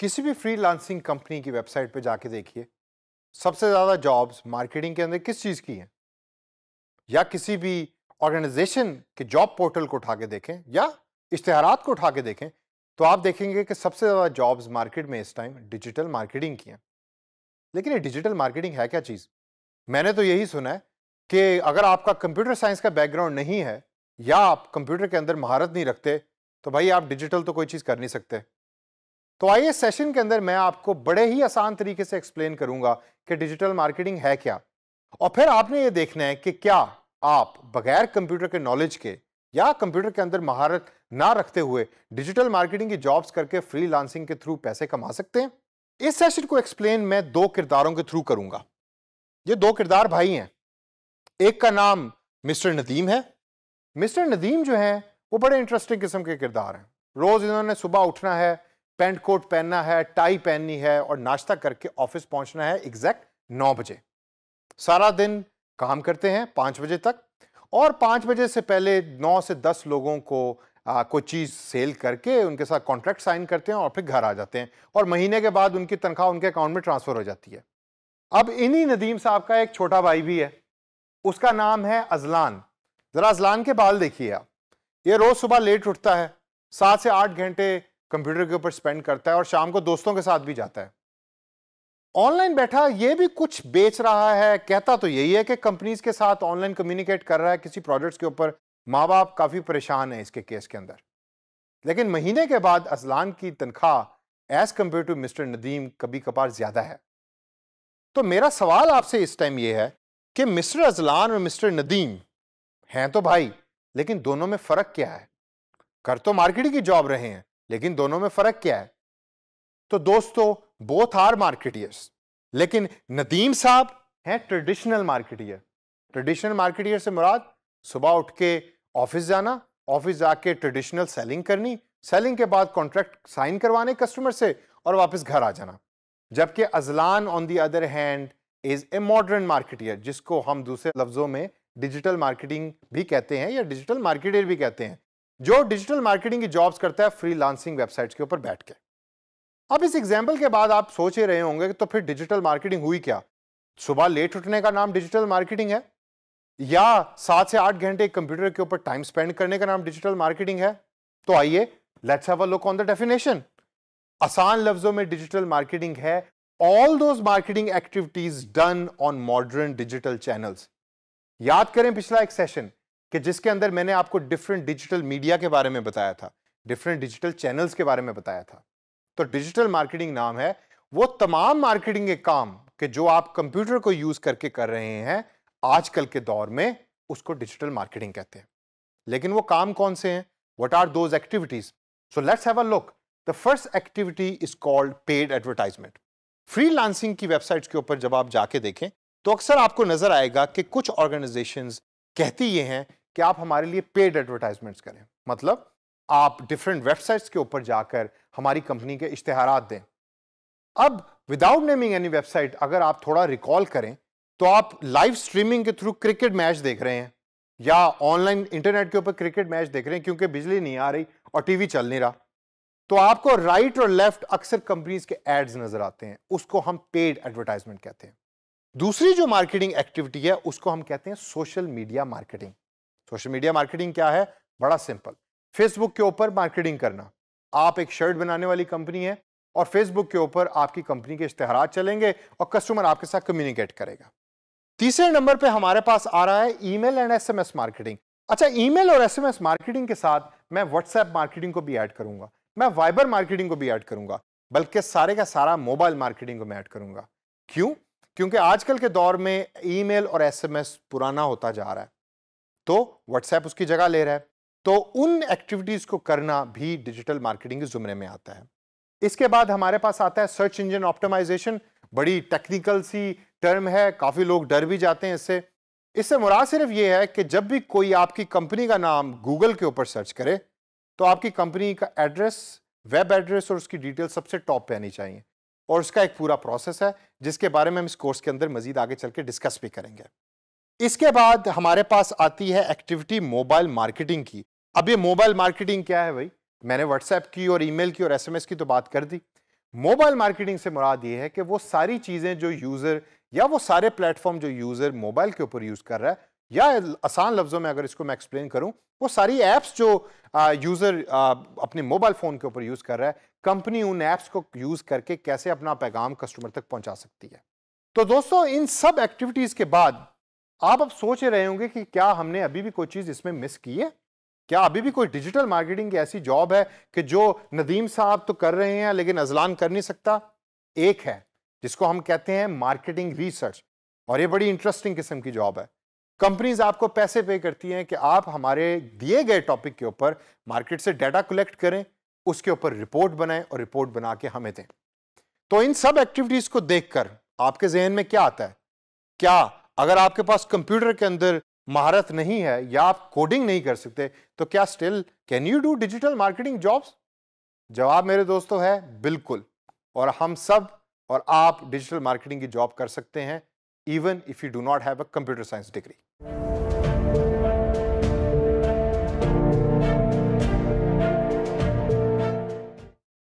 किसी भी freelancing company की वेबसाइट पर जाके देखिए सबसे ज़्यादा जॉब्स मार्केटिंग के अंदर किस चीज़ की हैं या किसी भी ऑर्गेनाइजेशन के जॉब पोर्टल को उठा के देखें या इश्तहारात को उठा के देखें तो आप देखेंगे कि सबसे ज़्यादा जॉब्स मार्केट में इस टाइम डिजिटल मार्केटिंग की हैं लेकिन ये डिजिटल मार्केटिंग है क्या चीज़ मैंने तो यही सुना है कि अगर आपका कंप्यूटर साइंस का बैकग्राउंड नहीं है या आप कंप्यूटर के अंदर महारत नहीं रखते तो भाई आप डिजिटल तो कोई चीज़ कर नहीं सकते तो आइए सेशन के अंदर मैं आपको बड़े ही आसान तरीके से एक्सप्लेन करूंगा कि डिजिटल मार्केटिंग है क्या और फिर आपने ये देखना है कि क्या आप बगैर कंप्यूटर के नॉलेज के या कंप्यूटर के अंदर महारत ना रखते हुए डिजिटल मार्केटिंग की जॉब्स करके फ्रीलांसिंग के थ्रू पैसे कमा सकते हैं इस सेशन को एक्सप्लेन मैं दो किरदारों के थ्रू करूंगा ये दो किरदार भाई हैं एक का नाम मिस्टर नदीम है मिस्टर नदीम जो है वो बड़े इंटरेस्टिंग किस्म के किरदार हैं रोज़ इन्होंने सुबह उठना है पेंट कोट पहनना है टाई पहननी है और नाश्ता करके ऑफिस पहुंचना है एग्जैक्ट नौ बजे सारा दिन काम करते हैं पाँच बजे तक और पाँच बजे से पहले नौ से दस लोगों को आ, कोई चीज़ सेल करके उनके साथ कॉन्ट्रैक्ट साइन करते हैं और फिर घर आ जाते हैं और महीने के बाद उनकी तनख्वाह उनके अकाउंट में ट्रांसफ़र हो जाती है अब इन्हीं नदीम साहब का एक छोटा भाई भी है उसका नाम है अजलान ज़रा अजलान के बाल देखिए आप ये रोज़ सुबह लेट उठता है सात से आठ घंटे कंप्यूटर के ऊपर स्पेंड करता है और शाम को दोस्तों के साथ भी जाता है ऑनलाइन बैठा ये भी कुछ बेच रहा है कहता तो यही है कि कंपनीज के साथ ऑनलाइन कम्युनिकेट कर रहा है किसी प्रोजेक्ट्स के ऊपर माँ बाप काफ़ी परेशान है इसके केस के अंदर लेकिन महीने के बाद अजलान की तनख्वाह as compare to mister Nadeem कभी कभार ज़्यादा है तो मेरा सवाल आपसे इस टाइम यह है कि मिस्टर अजलान और मिस्टर नदीम हैं तो भाई लेकिन दोनों में फ़र्क क्या है कर तो मार्केटिंग की जॉब रहे हैं लेकिन दोनों में फर्क क्या है तो दोस्तों बोथ आर मार्केटियर्स लेकिन नदीम साहब हैं ट्रेडिशनल मार्केटियर ट्रेडिशनल मार्केटियर से मुराद सुबह उठ के ऑफिस जाना ऑफिस जाके ट्रेडिशनल सेलिंग करनी सेलिंग के बाद कॉन्ट्रैक्ट साइन करवाने कस्टमर से और वापस घर आ जाना जबकि Ajlan on the other hand is a modern marketer जिसको हम दूसरे लफ्ज़ों में डिजिटल मार्केटिंग भी कहते हैं या डिजिटल मार्केटियर भी कहते हैं जो डिजिटल मार्केटिंग की जॉब्स करता है फ्रीलांसिंग वेबसाइट्स के ऊपर बैठ के अब इस एग्जाम्पल के बाद आप सोच ही रहे होंगे कि तो फिर डिजिटल मार्केटिंग हुई क्या सुबह लेट उठने का नाम डिजिटल मार्केटिंग है या सात से आठ घंटे कंप्यूटर के ऊपर टाइम स्पेंड करने का नाम डिजिटल मार्केटिंग है तो आइए let's have a look on the definition आसान लफ्जों में डिजिटल मार्केटिंग है all those marketing activities done on modern digital channels याद करें पिछला एक सेशन कि जिसके अंदर मैंने आपको डिफरेंट डिजिटल मीडिया के बारे में बताया था डिफरेंट डिजिटल चैनल्स के बारे में बताया था तो डिजिटल मार्केटिंग नाम है वो तमाम मार्केटिंग के काम के जो आप कंप्यूटर को यूज करके कर रहे हैं आजकल के दौर में उसको डिजिटल मार्केटिंग कहते हैं लेकिन वो काम कौन से हैं what are those activities so let's have a look the first activity is called paid advertisement लांसिंग की वेबसाइट्स के ऊपर जब आप जाके देखें तो अक्सर आपको नजर आएगा कि कुछ ऑर्गेनाइजेशंस कहती ये हैं कि आप हमारे लिए पेड एडवर्टाइजमेंट्स करें मतलब आप डिफरेंट वेबसाइट्स के ऊपर जाकर हमारी कंपनी के इश्तहारात दें अब विदाउट नेमिंग एनी वेबसाइट अगर आप थोड़ा रिकॉल करें तो आप लाइव स्ट्रीमिंग के थ्रू क्रिकेट मैच देख रहे हैं या ऑनलाइन इंटरनेट के ऊपर क्रिकेट मैच देख रहे हैं क्योंकि बिजली नहीं आ रही और टीवी चल नहीं रहा तो आपको राइट और लेफ्ट अक्सर कंपनीज के एड्स नजर आते हैं उसको हम पेड एडवर्टाइजमेंट कहते हैं दूसरी जो मार्केटिंग एक्टिविटी है उसको हम कहते हैं social media marketing social media marketing क्या है बड़ा सिंपल फेसबुक के ऊपर मार्केटिंग करना आप एक शर्ट बनाने वाली कंपनी है और फेसबुक के ऊपर आपकी कंपनी के इश्तेहार चलेंगे और कस्टमर आपके साथ कम्युनिकेट करेगा तीसरे नंबर पे हमारे पास आ रहा है ईमेल एंड एसएमएस मार्केटिंग अच्छा ईमेल और एसएमएस मार्केटिंग के साथ मैं व्हाट्सएप मार्केटिंग को भी ऐड करूंगा मैं वाइबर मार्केटिंग को भी ऐड करूंगा बल्कि सारे का सारा मोबाइल मार्केटिंग को मैं ऐड करूंगा क्यों क्योंकि आजकल के दौर में ईमेल और एसएमएस पुराना होता जा रहा है तो व्हाट्सएप उसकी जगह ले रहा है तो उन एक्टिविटीज़ को करना भी डिजिटल मार्केटिंग के जुमरे में आता है इसके बाद हमारे पास आता है सर्च इंजन ऑप्टिमाइजेशन बड़ी टेक्निकल सी टर्म है काफ़ी लोग डर भी जाते हैं इससे इससे मुराद सिर्फ यह है कि जब भी कोई आपकी कंपनी का नाम गूगल के ऊपर सर्च करे तो आपकी कंपनी का एड्रेस वेब एड्रेस और उसकी डिटेल सबसे टॉप पे आनी चाहिए और उसका एक पूरा प्रोसेस है जिसके बारे में हम इस कोर्स के अंदर मजीद आगे चल के डिस्कस भी करेंगे इसके बाद हमारे पास आती है एक्टिविटी मोबाइल मार्केटिंग की अब ये मोबाइल मार्केटिंग क्या है भाई मैंने व्हाट्सएप की और ईमेल की और एसएमएस की तो बात कर दी मोबाइल मार्केटिंग से मुराद ये है कि वो सारी चीज़ें जो यूज़र या वो सारे प्लेटफॉर्म जो यूज़र मोबाइल के ऊपर यूज़ कर रहा है या आसान लफ्ज़ों में अगर इसको मैं एक्सप्लेन करूं वो सारी ऐप्स जो यूज़र अपने मोबाइल फ़ोन के ऊपर यूज़ कर रहा है कंपनी उन एप्स को यूज़ करके कैसे अपना पैगाम कस्टमर तक पहुंचा सकती है तो दोस्तों इन सब एक्टिविटीज़ के बाद आप अब सोच रहे होंगे कि क्या हमने अभी भी कोई चीज़ इसमें मिस की है क्या अभी भी कोई डिजिटल मार्केटिंग की ऐसी जॉब है कि जो नदीम साहब तो कर रहे हैं लेकिन अजलान कर नहीं सकता एक है जिसको हम कहते हैं मार्केटिंग रिसर्च और ये बड़ी इंटरेस्टिंग किस्म की जॉब है कंपनीज आपको पैसे पे करती हैं कि आप हमारे दिए गए टॉपिक के ऊपर मार्केट से डाटा कलेक्ट करें उसके ऊपर रिपोर्ट बनाएं और रिपोर्ट बना के हमें दें तो इन सब एक्टिविटीज़ को देखकर आपके जहन में क्या आता है क्या अगर आपके पास कंप्यूटर के अंदर महारत नहीं है या आप कोडिंग नहीं कर सकते तो क्या still can you do digital marketing jobs जवाब मेरे दोस्तों है बिल्कुल और हम सब और आप डिजिटल मार्केटिंग की जॉब कर सकते हैं even if you do not have a computer science degree